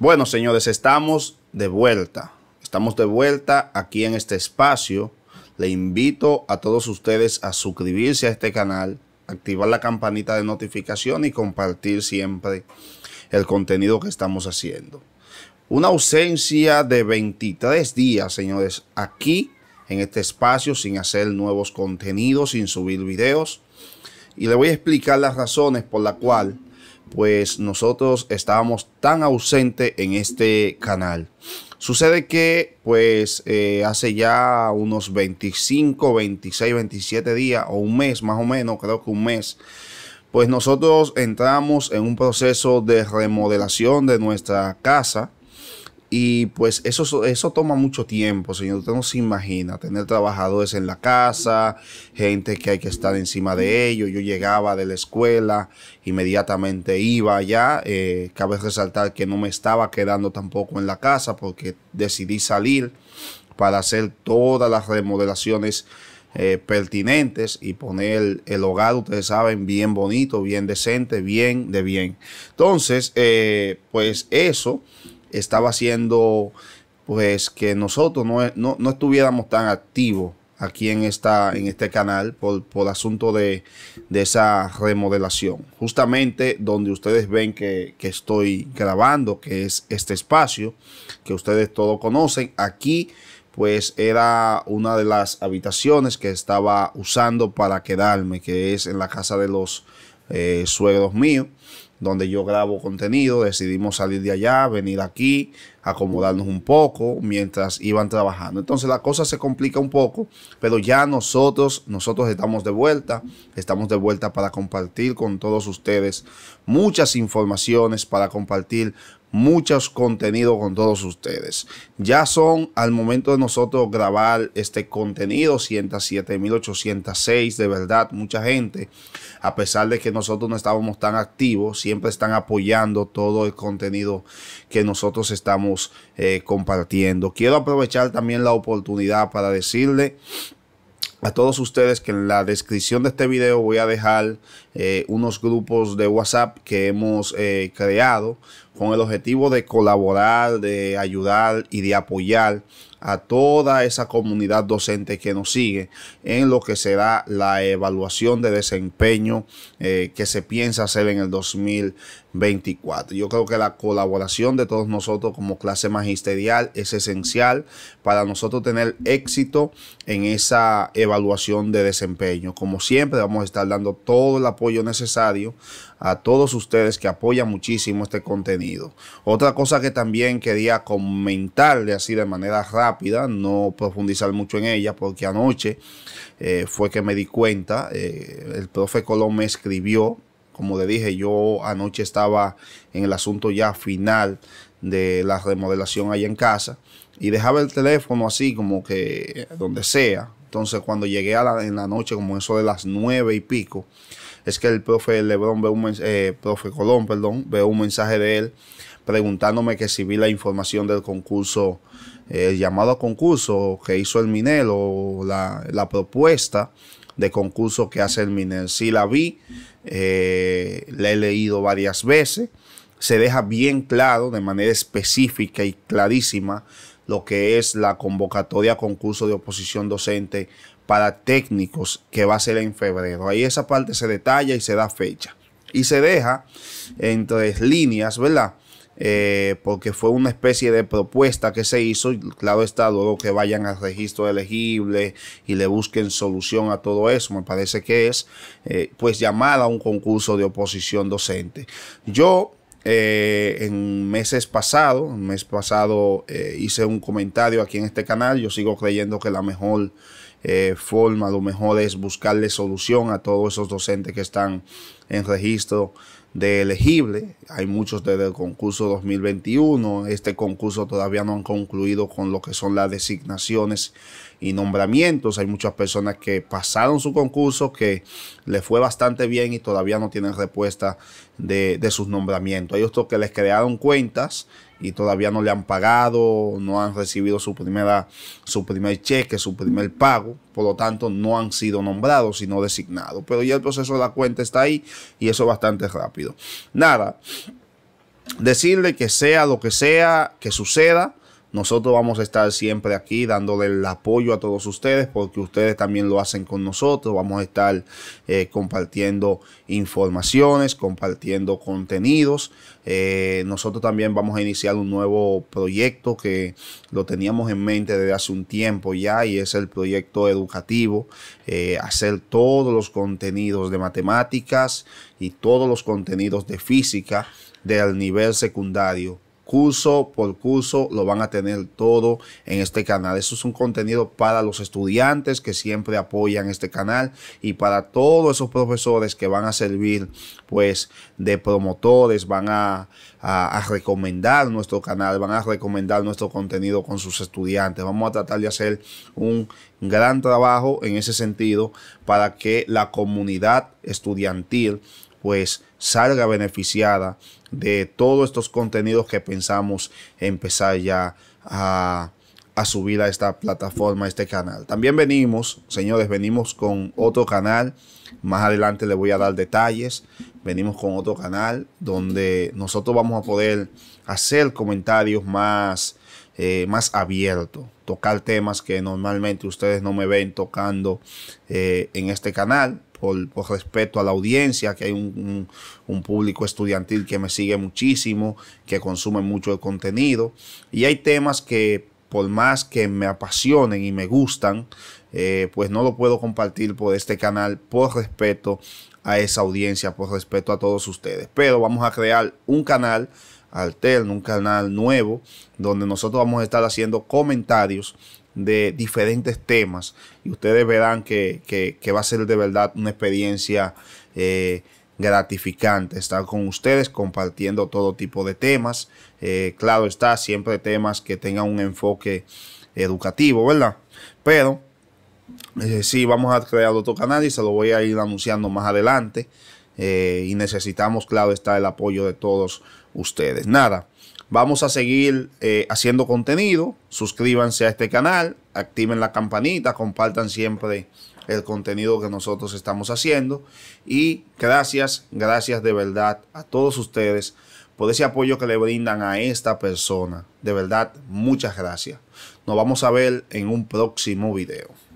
Bueno, señores, estamos de vuelta. Estamos de vuelta aquí en este espacio. Le invito a todos ustedes a suscribirse a este canal, activar la campanita de notificación y compartir siempre el contenido que estamos haciendo. Una ausencia de 23 días, señores, aquí en este espacio sin hacer nuevos contenidos, sin subir videos. Y le voy a explicar las razones por las cuales pues nosotros estábamos tan ausente en este canal. Sucede que pues eh, hace ya unos 25, 26, 27 días o un mes más o menos, creo que un mes, pues nosotros entramos en un proceso de remodelación de nuestra casa y pues eso, eso toma mucho tiempo, señor. Usted no se imagina tener trabajadores en la casa, gente que hay que estar encima de ellos. Yo llegaba de la escuela, inmediatamente iba allá. Eh, cabe resaltar que no me estaba quedando tampoco en la casa porque decidí salir para hacer todas las remodelaciones eh, pertinentes y poner el hogar, ustedes saben, bien bonito, bien decente, bien de bien. Entonces, eh, pues eso estaba haciendo pues que nosotros no, no, estuviéramos tan activos aquí en, esta, en este canal por, por asunto de, esa remodelación. Justamente donde ustedes ven que, que, estoy grabando, que es este espacio que ustedes todos conocen. Aquí pues era una de las habitaciones que estaba usando para quedarme, que es en la casa de los eh, suegros míos, donde yo grabo contenido. Decidimos salir de allá, venir aquí, acomodarnos un poco mientras iban trabajando. Entonces la cosa se complica un poco, pero ya nosotros, nosotros estamos de vuelta, estamos de vuelta para compartir con todos ustedes muchas informaciones, para compartir muchos contenidos con todos ustedes. Ya son al momento de nosotros grabar este contenido, 107.806, de verdad, mucha gente, a pesar de que no nosotros no estábamos tan activos, siempre están apoyando todo el contenido que nosotros estamos eh, compartiendo. Quiero aprovechar también la oportunidad para decirle a todos ustedes que en la descripción de este video voy a dejar eh, unos grupos de WhatsApp que hemos eh, creado con el objetivo de colaborar, de ayudar y de apoyar a toda esa comunidad docente que nos sigue en lo que será la evaluación de desempeño eh, que se piensa hacer en el 2024. Yo creo que la colaboración de todos nosotros como clase magisterial es esencial para nosotros tener éxito en esa evaluación de desempeño. Como siempre, vamos a estar dando todo el apoyo necesario a todos ustedes que apoyan muchísimo este contenido. Otra cosa que también quería comentarle así de manera rápida, no profundizar mucho en ella, porque anoche eh, fue que me di cuenta, eh, el profe Colón me escribió, como le dije, yo anoche estaba en el asunto ya final de la remodelación ahí en casa y dejaba el teléfono así como que eh, donde sea. Entonces cuando llegué a la, en la noche, como eso de las nueve y pico, es que el profe Lebron ve un eh, profe Colón, perdón, veo un mensaje de él preguntándome que si vi la información del concurso, eh, el llamado concurso que hizo el Minel o la, propuesta de concurso que hace el Minel. Sí la vi, eh, la he leído varias veces, se deja bien claro, de manera específica y clarísima, lo que es la convocatoria a concurso de oposición docente para técnicos que va a ser en febrero. Ahí esa parte se detalla y se da fecha. Y se deja en tres líneas, ¿verdad? Eh, porque fue una especie de propuesta que se hizo, claro está, luego que vayan al registro elegible y le busquen solución a todo eso, me parece que es, eh, pues llamada a un concurso de oposición docente. Yo eh, en meses pasados, mes pasado eh, hice un comentario aquí en este canal. Yo sigo creyendo que la mejor eh, forma, lo mejor es buscarle solución a todos esos docentes que están en registro de elegible. Hay muchos desde el concurso 2021. Este concurso todavía no han concluido con lo que son las designaciones y nombramientos. Hay muchas personas que pasaron su concurso, que le fue bastante bien y todavía no tienen respuesta de, sus nombramientos. Hay otros que les crearon cuentas y todavía no le han pagado, no han recibido su, primera, su primer cheque, su primer pago, por lo tanto no han sido nombrados, sino designados. Pero ya el proceso de la cuenta está ahí y eso es bastante rápido. Nada, decirle que sea lo que sea que suceda, nosotros vamos a estar siempre aquí dándole el apoyo a todos ustedes porque ustedes también lo hacen con nosotros. Vamos a estar eh, compartiendo informaciones, compartiendo contenidos. Eh, nosotros también vamos a iniciar un nuevo proyecto que lo teníamos en mente desde hace un tiempo ya y es el proyecto educativo. Eh, hacer todos los contenidos de matemáticas y todos los contenidos de física del nivel secundario curso por curso lo van a tener todo en este canal. Eso es un contenido para los estudiantes que siempre apoyan este canal y para todos esos profesores que van a servir pues de promotores, van a recomendar nuestro canal, van a recomendar nuestro contenido con sus estudiantes. Vamos a tratar de hacer un gran trabajo en ese sentido para que la comunidad estudiantil pues salga beneficiada de todos estos contenidos que pensamos empezar ya a, subir a esta plataforma, a este canal. También venimos, señores, venimos con otro canal. Más adelante les voy a dar detalles. Venimos con otro canal donde nosotros vamos a poder hacer comentarios más, eh, más abiertos, tocar temas que normalmente ustedes no me ven tocando eh, en este canal por, respeto a la audiencia, que hay un, público estudiantil que me sigue muchísimo, que consume mucho el contenido. Y hay temas que por más que me apasionen y me gustan, eh, pues no lo puedo compartir por este canal por respeto a esa audiencia, por respeto a todos ustedes. Pero vamos a crear un canal alterno, un canal nuevo, donde nosotros vamos a estar haciendo comentarios de diferentes temas y ustedes verán que, va a ser de verdad una experiencia eh, gratificante estar con ustedes compartiendo todo tipo de temas. Eh, claro está, siempre temas que tengan un enfoque educativo, ¿verdad? Pero si eh, sí, vamos a crear otro canal y se lo voy a ir anunciando más adelante. y necesitamos, claro está, el apoyo de todos ustedes. Nada, Vamos a seguir eh, haciendo contenido. Suscríbanse a este canal, activen la campanita, compartan siempre el contenido que nosotros estamos haciendo. Y gracias, gracias de verdad a todos ustedes por ese apoyo que le brindan a esta persona. De verdad, muchas gracias. Nos vamos a ver en un próximo video.